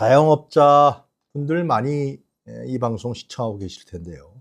자영업자 분들 많이 예, 이 방송 시청하고 계실 텐데요.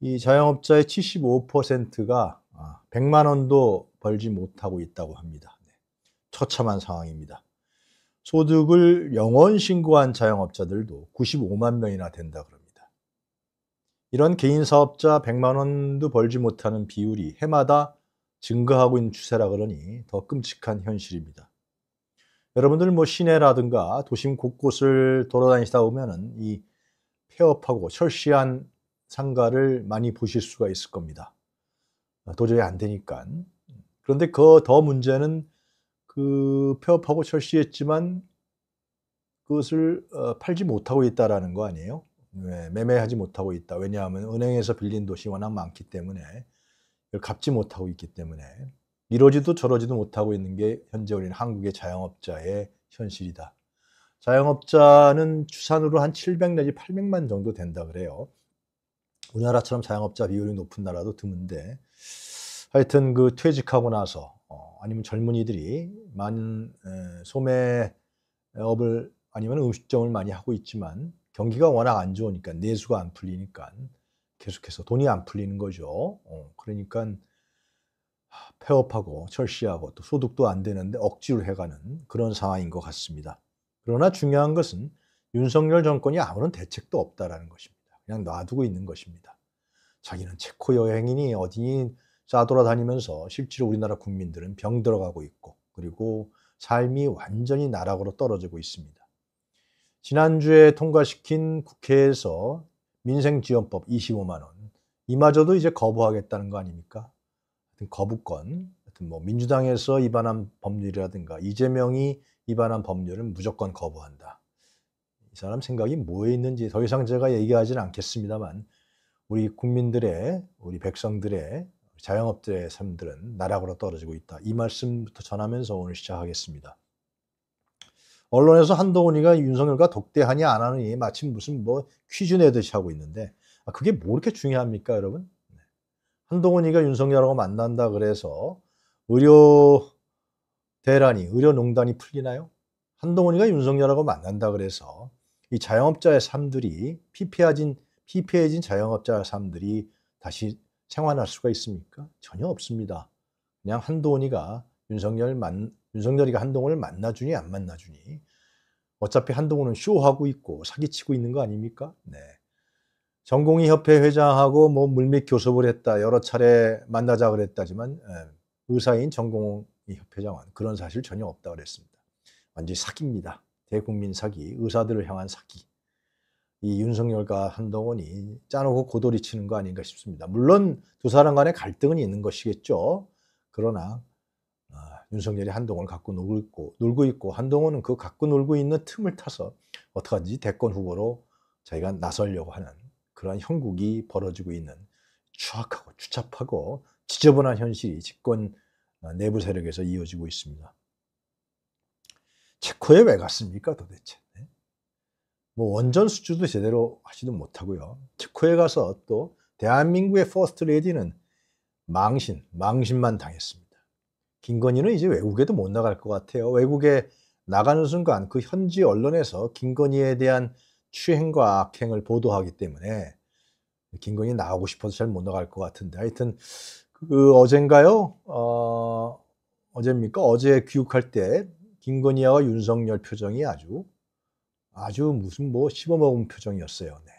이 자영업자의 75%가 100만 아, 원도 벌지 못하고 있다고 합니다. 네. 처참한 상황입니다. 소득을 영원 신고한 자영업자들도 95만 명이나 된다 그럽니다. 이런 개인 사업자 100만 원도 벌지 못하는 비율이 해마다 증가하고 있는 추세라 그러니 더 끔찍한 현실입니다. 여러분들 뭐 시내라든가 도심 곳곳을 돌아다니다 보면은 이 폐업하고 철시한 상가를 많이 보실 수가 있을 겁니다. 도저히 안 되니까. 그런데 그 더 문제는 그 폐업하고 철시했지만 그것을 어, 팔지 못하고 있다라는 거 아니에요? 매매하지 못하고 있다. 왜냐하면 은행에서 빌린 돈이 워낙 많기 때문에 갚지 못하고 있기 때문에 이러지도 저러지도 못하고 있는 게 현재 우리 한국의 자영업자의 현실이다. 자영업자는 추산으로 한 700 내지 800만 정도 된다 그래요. 우리나라처럼 자영업자 비율이 높은 나라도 드문데 하여튼 그 퇴직하고 나서 어, 아니면 젊은이들이 만 에, 소매업을 아니면 음식점을 많이 하고 있지만 경기가 워낙 안 좋으니까 내수가 안 풀리니까 계속해서 돈이 안 풀리는 거죠. 어, 그러니까 폐업하고 철시하고 또 소득도 안 되는데 억지로 해가는 그런 상황인 것 같습니다. 그러나 중요한 것은 윤석열 정권이 아무런 대책도 없다라는 것입니다. 그냥 놔두고 있는 것입니다. 자기는 체코 여행이니 어디니 싸돌아다니면서 실제로 우리나라 국민들은 병 들어가고 있고 그리고 삶이 완전히 나락으로 떨어지고 있습니다. 지난주에 통과시킨 국회에서 민생지원법 25만 원 이마저도 이제 거부하겠다는 거 아닙니까? 거부권, 뭐 민주당에서 입안한 법률이라든가 이재명이 입안한 법률은 무조건 거부한다. 이 사람 생각이 뭐에 있는지 더 이상 제가 얘기하지는 않겠습니다만 우리 국민들의 우리 백성들의 자영업들의 삶들은 나락으로 떨어지고 있다. 이 말씀부터 전하면서 오늘 시작하겠습니다. 언론에서 한동훈이가 윤석열과 독대하냐 안 하느니 마침 무슨 뭐 퀴즈 내듯이 하고 있는데 아, 그게 뭐 이렇게 중요합니까 여러분? 한동훈이가 윤석열하고 만난다 그래서 의료 대란이 의료농단이 풀리나요? 한동훈이가 윤석열하고 만난다 그래서 이 자영업자의 삶들이 피폐해진 피폐해진 자영업자 의 삶들이 다시 생활할 수가 있습니까? 전혀 없습니다. 그냥 한동훈이가 윤석열 만 윤석열이가 한동훈을 만나주니 안 만나주니 어차피 한동훈은 쇼하고 있고 사기치고 있는 거 아닙니까? 네. 전공의 협회 회장하고 뭐 물밑 교섭을 했다 여러 차례 만나자 그랬다지만 의사인 예, 전공의 협회장은 그런 사실 전혀 없다 그랬습니다. 완전 히 사기입니다. 대국민 사기, 의사들을 향한 사기. 이 윤석열과 한동훈이 짜놓고 고돌이 치는 거 아닌가 싶습니다. 물론 두 사람 간의 갈등은 있는 것이겠죠. 그러나 아, 윤석열이 한동훈을 갖고 놀고 있고, 놀고 있고 한동훈은 그 갖고 놀고 있는 틈을 타서 어떡하지 대권 후보로 자기가 나서려고 하는 그러한 형국이 벌어지고 있는 추악하고 추잡하고 지저분한 현실이 집권 어, 내부 세력에서 이어지고 있습니다. 체코에 왜 갔습니까 도대체? 네? 뭐 원전 수주도 제대로 하지도 못하고요. 체코에 가서 또 대한민국의 퍼스트 레디는 망신, 망신만 당했습니다. 김건희는 이제 외국에도 못 나갈 것 같아요. 외국에 나가는 순간 그 현지 언론에서 김건희에 대한 추행과 악행을 보도하기 때문에 김건희 나가고 싶어서 잘 못 나갈 것 같은데 하여튼 그 어젠가요? 어, 어젭니까 어제 귀국할 때 김건희와 윤석열 표정이 아주 아주 무슨 뭐 씹어먹은 표정이었어요. 네.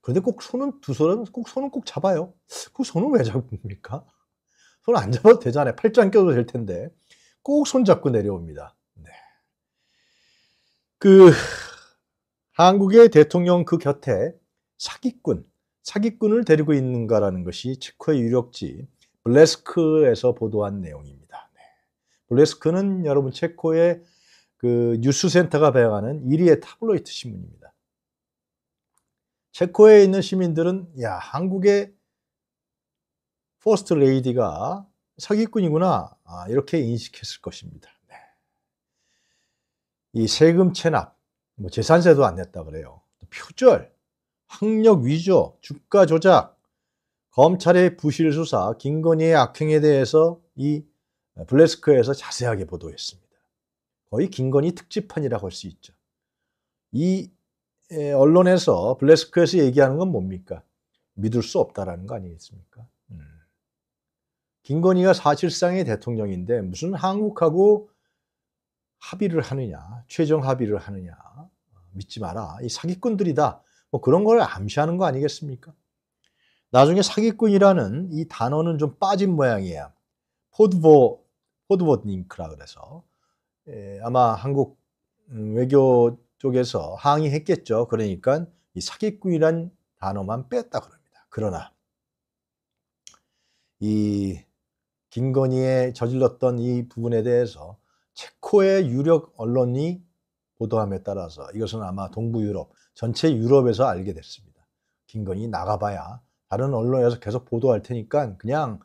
그런데 꼭 손은 두 손은 꼭 손은 꼭 잡아요. 그 손은 왜 잡습니까? 손 안 잡아도 되잖아요. 팔짱 껴도 될 텐데 꼭 손 잡고 내려옵니다. 네. 그 한국의 대통령 그 곁에 사기꾼, 사기꾼을 데리고 있는가라는 것이 체코의 유력지 블레스크에서 보도한 내용입니다. 네. 블레스크는 여러분 체코의 그 뉴스센터가 배양하는 1위의 타블로이트 신문입니다. 체코에 있는 시민들은 야 한국의 포스트 레이디가 사기꾼이구나 아, 이렇게 인식했을 것입니다. 네. 이 세금 체납, 뭐 재산세도 안 냈다 그래요. 표절, 학력 위조, 주가 조작, 검찰의 부실 수사, 김건희의 악행에 대해서 이 어, 블레스크에서 자세하게 보도했습니다. 거의 김건희 특집판이라고 할 수 있죠. 이 언론에서 블레스크에서 얘기하는 건 뭡니까? 믿을 수 없다라는 거 아니겠습니까? 음. 김건희가 사실상의 대통령인데 무슨 한국하고 합의를 하느냐, 최종 합의를 하느냐, 어, 믿지 마라. 이 사기꾼들이다. 뭐 그런 걸 암시하는 거 아니겠습니까? 나중에 사기꾼이라는 이 단어는 좀 빠진 모양이에요. 포드보, 포드보닝크라 그래서 예, 아마 한국 음, 외교 쪽에서 항의했겠죠. 그러니까 이 사기꾼이란 단어만 뺐다 그럽니다. 그러나 이 김건희의 저질렀던 이 부분에 대해서 모로코의 유력 언론이 보도함에 따라서 이것은 아마 동부 유럽, 전체 유럽에서 알게 됐습니다. 김건희 나가봐야 다른 언론에서 계속 보도할 테니까 그냥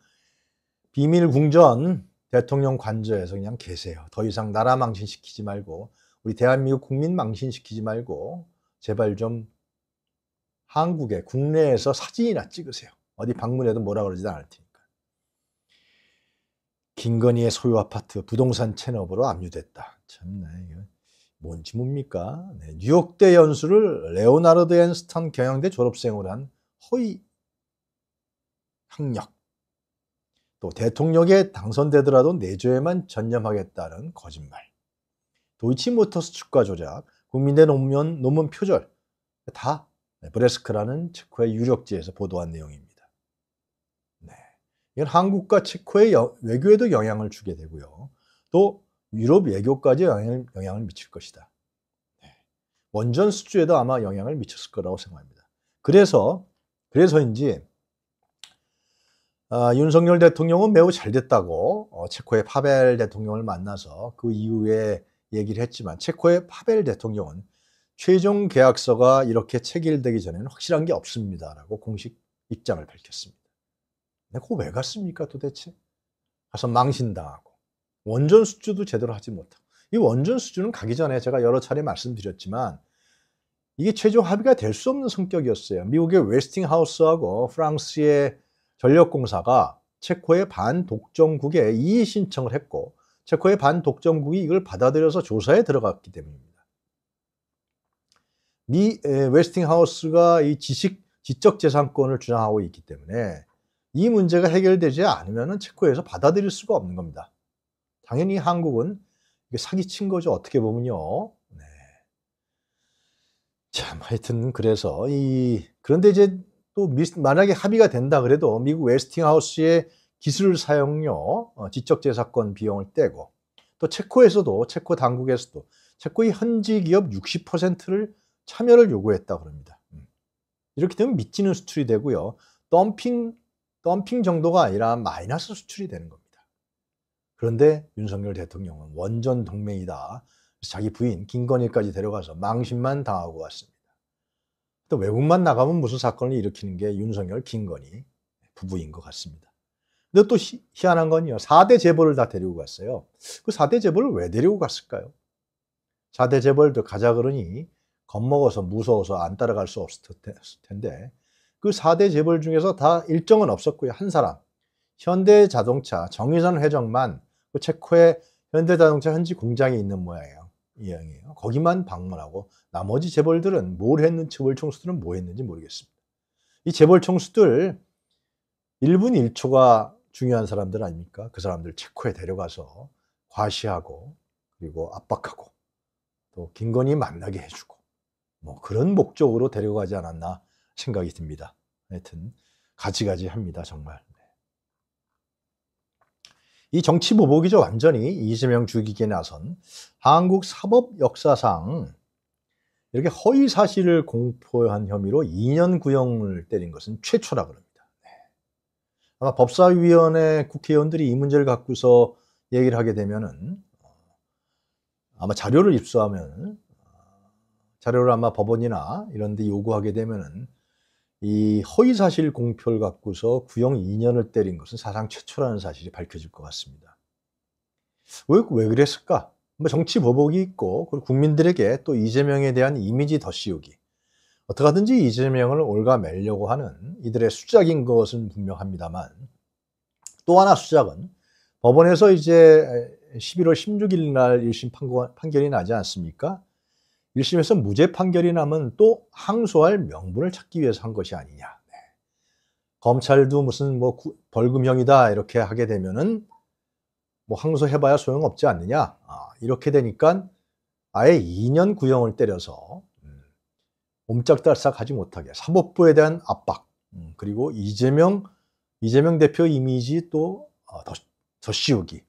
비밀 궁전 대통령 관저에서 그냥 계세요. 더 이상 나라 망신시키지 말고 우리 대한민국 국민 망신시키지 말고 제발 좀 한국에 국내에서 사진이나 찍으세요. 어디 방문해도 뭐라 그러지도 않을 테니. 김건희의 소유 아파트 부동산 채납으로 압류됐다. 참나 이거 뭔지 뭡니까? 네, 뉴욕대 연수를 레오나르드 앤스턴 경영대 졸업생으로 한 허위 학력. 또 대통령에 당선되더라도 내조에만 전념하겠다는 거짓말. 도이치모터스 주가 조작, 국민대 논문, 논문 표절 다 네, 브레스크라는 체코의 유력지에서 보도한 내용입니다. 이건 한국과 체코의 외교에도 영향을 주게 되고요. 또 유럽 외교까지 영향을, 영향을 미칠 것이다. 네. 원전 수주에도 아마 영향을 미쳤을 거라고 생각합니다. 그래서 그래서인지 아, 윤석열 대통령은 매우 잘 됐다고 어, 체코의 파벨 대통령을 만나서 그 이후에 얘기를 했지만 체코의 파벨 대통령은 최종 계약서가 이렇게 체결되기 전에는 확실한 게 없습니다라고 공식 입장을 밝혔습니다. 내가 그거 왜 갔습니까 도대체? 가서 망신당하고 원전 수주도 제대로 하지 못하고 이 원전 수주는 가기 전에 제가 여러 차례 말씀드렸지만 이게 최종 합의가 될 수 없는 성격이었어요. 미국의 웨스팅하우스하고 프랑스의 전력공사가 체코의 반독점국에 이의 신청을 했고 체코의 반독점국이 이걸 받아들여서 조사에 들어갔기 때문입니다. 미 웨스팅하우스가 이 지식 지적 재산권을 주장하고 있기 때문에 이 문제가 해결되지 않으면 체코에서 받아들일 수가 없는 겁니다. 당연히 한국은 사기친 거죠. 어떻게 보면요. 네. 참, 하여튼, 그래서, 이, 그런데 이제 또 미, 스 만약에 합의가 된다 그래도 미국 웨스팅하우스의 기술 사용료, 어, 지적재산권 비용을 떼고 또 체코에서도, 체코 당국에서도 체코의 현지 기업 60%를 참여를 요구했다 그럽니다. 음. 이렇게 되면 밑지는 수출이 되고요. 덤핑 덤핑 정도가 아니라 마이너스 수출이 되는 겁니다. 그런데 윤석열 대통령은 원전 동맹이다. 자기 부인 김건희까지 데려가서 망신만 당하고 왔습니다. 또 외국만 나가면 무슨 사건을 일으키는 게 윤석열, 김건희 부부인 것 같습니다. 근데 또 희, 희한한 건요. 4대 재벌을 다 데리고 갔어요. 그 4대 재벌을 왜 데리고 갔을까요? 4대 재벌도 가자 그러니 겁먹어서 무서워서 안 따라갈 수 없을 텐데 그 4대 재벌 중에서 다 일정은 없었고요. 한 사람. 현대자동차 정의선 회장만 그체코에 현대자동차 현지 공장이 있는 모양이에요. 이양이에요. 거기만 방문하고 나머지 재벌들은 뭘 했는지 재벌 총수들은 뭐 했는지 모르겠습니다. 이 재벌 총수들 1분 1초가 중요한 사람들 아닙니까? 그 사람들 체코에 데려가서 과시하고 그리고 압박하고 또 김건희 만나게 해주고 뭐 그런 목적으로 데려가지 않았나 생각이 듭니다. 하여튼 가지가지합니다. 정말. 네. 이 정치 보복이죠. 완전히 이재명 죽이기에 나선 한국 사법 역사상 이렇게 허위 사실을 공포한 혐의로 2년 구형을 때린 것은 최초라 그럽니다. 네. 아마 법사위원회 국회의원들이 이 문제를 갖고서 얘기를 하게 되면은 어, 아마 자료를 입수하면 어, 자료를 아마 법원이나 이런 데 요구하게 되면은 이 허위 사실 공표를 갖고서 구형 2년을 때린 것은 사상 최초라는 사실이 밝혀질 것 같습니다. 왜, 왜 그랬을까? 뭐 정치 보복이 있고 그리고 국민들에게 또 이재명에 대한 이미지 덧씌우기 어떻게든지 이재명을 올가매려고 하는 이들의 수작인 것은 분명합니다만 또 하나 수작은 법원에서 이제 11월 16일 날 1심 판결이 나지 않습니까? 1심에서 무죄 판결이 나면 또 항소할 명분을 찾기 위해서 한 것이 아니냐. 네. 검찰도 무슨 뭐 구, 벌금형이다 이렇게 하게 되면은 뭐 항소해봐야 소용없지 않느냐. 아, 이렇게 되니까 아예 2년 구형을 때려서 음, 옴짝달싹 하지 못하게 사법부에 대한 압박 음, 그리고 이재명 이재명 대표 이미지 또 어, 더 씌우기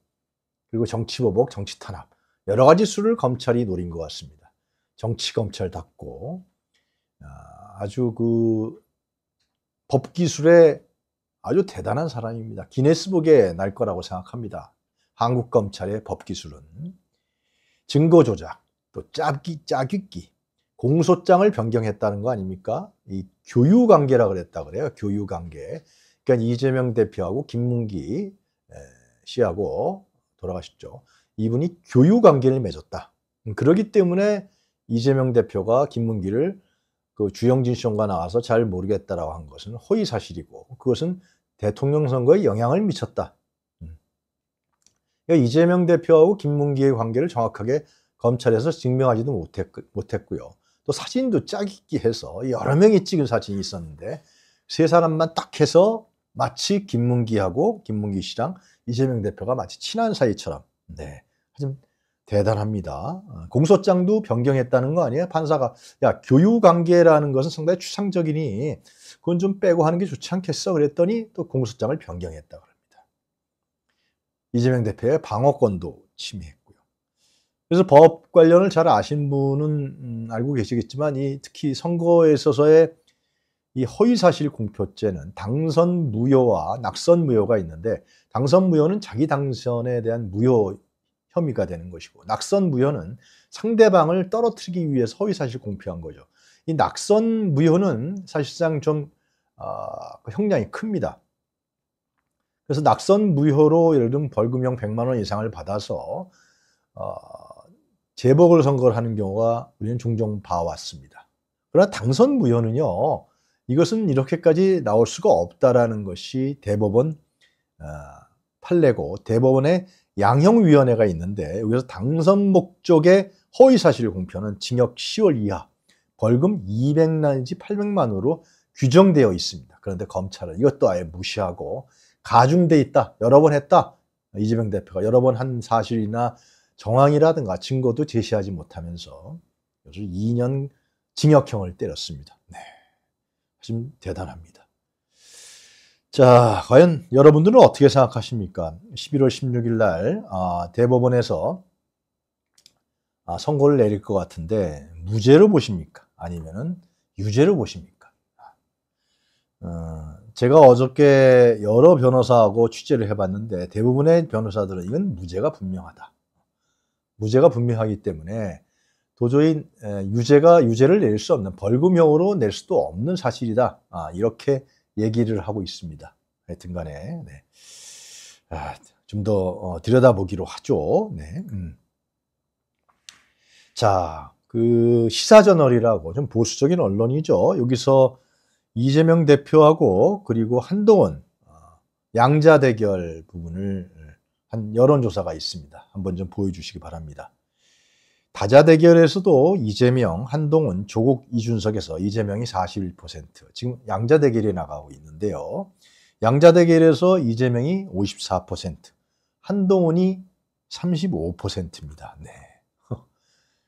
그리고 정치보복 정치탄압 여러 가지 수를 검찰이 노린 것 같습니다. 정치검찰답고 아, 아주 그 법기술에 아주 대단한 사람입니다. 기네스북에 날 거라고 생각합니다. 한국 검찰의 법기술은 증거 조작, 또 짜기 짜깁기, 공소장을 변경했다는 거 아닙니까? 이 교유 관계라 그랬다 그래요. 교유 관계. 그러니까 이재명 대표하고 김문기 씨하고 돌아가셨죠. 이분이 교유 관계를 맺었다. 음, 그러기 때문에 이재명 대표가 김문기를 그 주영진 시험과 나와서 잘 모르겠다라고 한 것은 허위 사실이고 그것은 대통령 선거에 영향을 미쳤다. 그 이재명 대표하고 김문기의 관계를 정확하게 검찰에서 증명하지도 못했, 못했고요. 또 사진도 짜깁기 해서 여러 명이 찍은 사진이 있었는데 세 사람만 딱 해서 마치 김문기하고 김문기 씨랑 이재명 대표가 마치 친한 사이처럼 네. 하지만 대단합니다. 어, 공소장도 변경했다는 거 아니에요? 판사가 야 교유 관계라는 것은 상당히 추상적이니 그건 좀 빼고 하는 게 좋지 않겠어? 그랬더니 또 공소장을 변경했다 고합니다 이재명 대표의 방어권도 침해했고요. 그래서 법 관련을 잘 아신 분은 음, 알고 계시겠지만 이 특히 선거에 있어서의 이 허위사실 공표죄는 당선 무효와 낙선 무효가 있는데 당선 무효는 자기 당선에 대한 무효 혐의가 되는 것이고 낙선 무효는 상대방을 떨어뜨리기 위해 서위 사실 공표한 거죠. 이 낙선 무효는 사실상 좀 어, 그 형량이 큽니다. 그래서 낙선 무효로 예를 들면 벌금형 100만 원 이상을 받아서 어, 재보궐 선거를 하는 경우가 우리는 종종 봐왔습니다. 그러나 당선 무효는요. 이것은 이렇게까지 나올 수가 없다라는 것이 대법원 어, 판례고 대법원의 양형위원회가 있는데 여기서 당선 목적의 허위사실 공표는 징역 10월 이하 벌금 200만 난지 800만으로 규정되어 있습니다. 그런데 검찰은 이것도 아예 무시하고 가중돼 있다, 여러 번 했다. 이재명 대표가 여러 번 한 사실이나 정황이라든가 증거도 제시하지 못하면서 요즘 2년 징역형을 때렸습니다. 네, 지금 대단합니다. 자, 과연 여러분들은 어떻게 생각하십니까? 11월 16일 날 아, 대법원에서 아, 선고를 내릴 것 같은데 무죄로 보십니까? 아니면은 유죄로 보십니까? 아, 어, 제가 어저께 여러 변호사하고 취재를 해봤는데 대부분의 변호사들은 이건 무죄가 분명하다. 무죄가 분명하기 때문에 도저히 유죄가 유죄를 낼 수 없는 벌금형으로 낼 수도 없는 사실이다. 아, 이렇게 얘기를 하고 있습니다. 하여튼 간에, 네. 아, 좀더 어, 들여다보기로 하죠. 네. 음. 자, 그 시사저널이라고 좀 보수적인 언론이죠. 여기서 이재명 대표하고 그리고 한동훈 어, 양자 대결 부분을 어, 한 여론조사가 있습니다. 한번 좀 보여주시기 바랍니다. 다자 대결에서도 이재명, 한동훈, 조국, 이준석에서 이재명이 41% 지금 양자 대결이 나가고 있는데요. 양자 대결에서 이재명이 54%, 한동훈이 35%입니다. 네.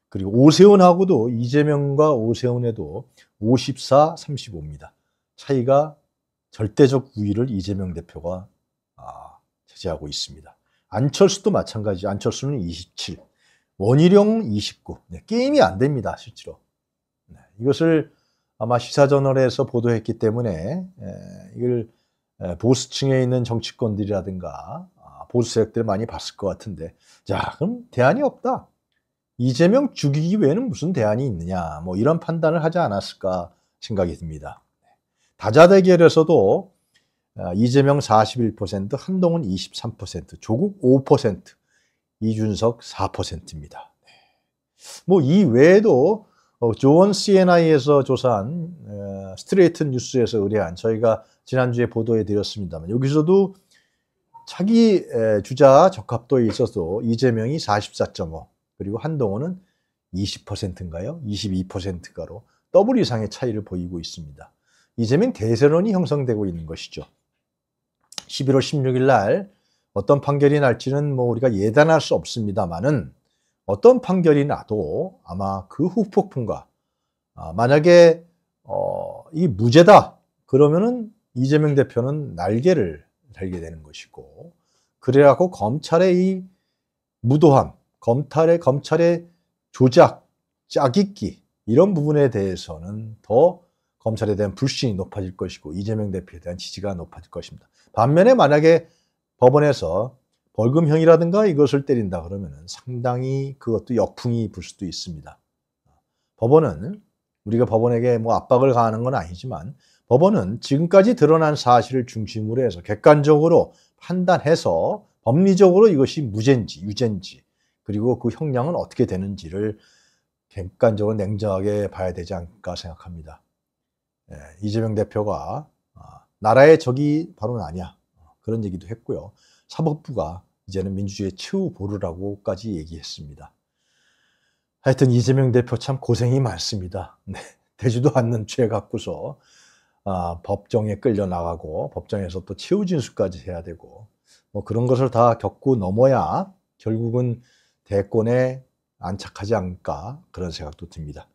그리고 오세훈하고도 이재명과 오세훈에도 54, 35입니다. 차이가 절대적 우위를 이재명 대표가 아, 제재하고 있습니다. 안철수도 마찬가지. 안철수는 27. 원희룡 29. 네, 게임이 안 됩니다, 실제로. 네, 이것을 아마 시사저널에서 보도했기 때문에 에, 이걸 에, 보수층에 있는 정치권들이라든가 아, 보수 세력들 많이 봤을 것 같은데 자 그럼 대안이 없다. 이재명 죽이기 외에는 무슨 대안이 있느냐 뭐 이런 판단을 하지 않았을까 생각이 듭니다. 네, 다자 대결에서도 아, 이재명 41%, 한동훈 23%, 조국 5%, 이준석 4%입니다. 뭐 이 외에도 조원 어, CNI에서 조사한 어, 스트레이트 뉴스에서 의뢰한 저희가 지난주에 보도해 드렸습니다만 여기서도 차기 주자 적합도에 있어서 이재명이 44.5 그리고 한동훈은 20%인가요? 22%가로 더블 이상의 차이를 보이고 있습니다. 이재명 대세론이 형성되고 있는 것이죠. 11월 16일 날 어떤 판결이 날지는 뭐 우리가 예단할 수 없습니다만은 어떤 판결이 나도 아마 그 후폭풍과 아, 만약에 어, 이 무죄다 그러면은 이재명 대표는 날개를 달게 되는 것이고 그래갖고 검찰의 이 무도함, 검찰의 검찰의 조작, 짜깁기 이런 부분에 대해서는 더 검찰에 대한 불신이 높아질 것이고 이재명 대표에 대한 지지가 높아질 것입니다. 반면에 만약에 법원에서 벌금형이라든가 이것을 때린다 그러면 상당히 그것도 역풍이 불 수도 있습니다. 법원은 우리가 법원에게 뭐 압박을 가하는 건 아니지만 법원은 지금까지 드러난 사실을 중심으로 해서 객관적으로 판단해서 법리적으로 이것이 무죄인지 유죄인지 그리고 그 형량은 어떻게 되는지를 객관적으로 냉정하게 봐야 되지 않을까 생각합니다. 예, 이재명 대표가 아, 나라의 적이 바로 나냐 그런 얘기도 했고요. 사법부가 이제는 민주주의의 최후 보루라고까지 얘기했습니다. 하여튼 이재명 대표 참 고생이 많습니다. 네. 되지도 않는 죄 갖고서 아, 법정에 끌려 나가고 법정에서 또 최후 진술까지 해야 되고 뭐 그런 것을 다 겪고 넘어야 결국은 대권에 안착하지 않을까 그런 생각도 듭니다.